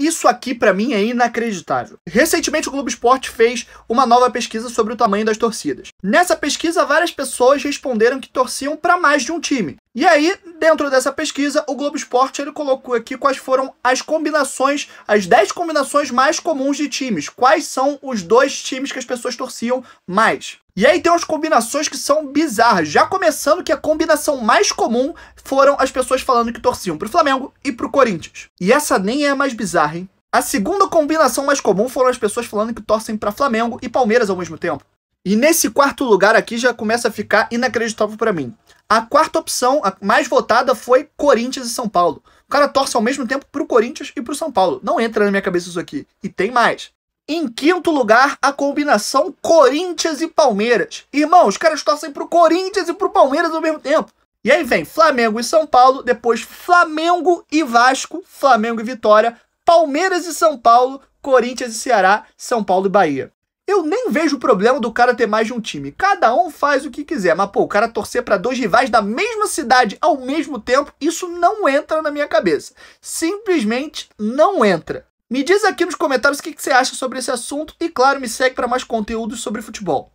Isso aqui para mim é inacreditável. Recentemente o Globo Esporte fez uma nova pesquisa sobre o tamanho das torcidas. Nessa pesquisa várias pessoas responderam que torciam para mais de um time. E aí, dentro dessa pesquisa, o Globo Esporte ele colocou aqui quais foram as combinações, as 10 combinações mais comuns de times. Quais são os dois times que as pessoas torciam mais? E aí tem umas combinações que são bizarras. Já começando que a combinação mais comum foram as pessoas falando que torciam pro Flamengo e pro Corinthians. E essa nem é a mais bizarra, hein? A segunda combinação mais comum foram as pessoas falando que torcem para Flamengo e Palmeiras ao mesmo tempo. E nesse quarto lugar aqui já começa a ficar inacreditável para mim. A quarta opção, a mais votada, foi Corinthians e São Paulo. O cara torce ao mesmo tempo pro Corinthians e pro São Paulo. Não entra na minha cabeça isso aqui. E tem mais. Em quinto lugar, a combinação Corinthians e Palmeiras. Irmão, os caras torcem pro Corinthians e pro Palmeiras ao mesmo tempo. E aí vem Flamengo e São Paulo, depois Flamengo e Vasco, Flamengo e Vitória, Palmeiras e São Paulo, Corinthians e Ceará, São Paulo e Bahia. Eu nem vejo o problema do cara ter mais de um time. Cada um faz o que quiser. Mas, pô, o cara torcer para dois rivais da mesma cidade ao mesmo tempo, isso não entra na minha cabeça. Simplesmente não entra. Me diz aqui nos comentários o que, que você acha sobre esse assunto e, claro, me segue para mais conteúdos sobre futebol.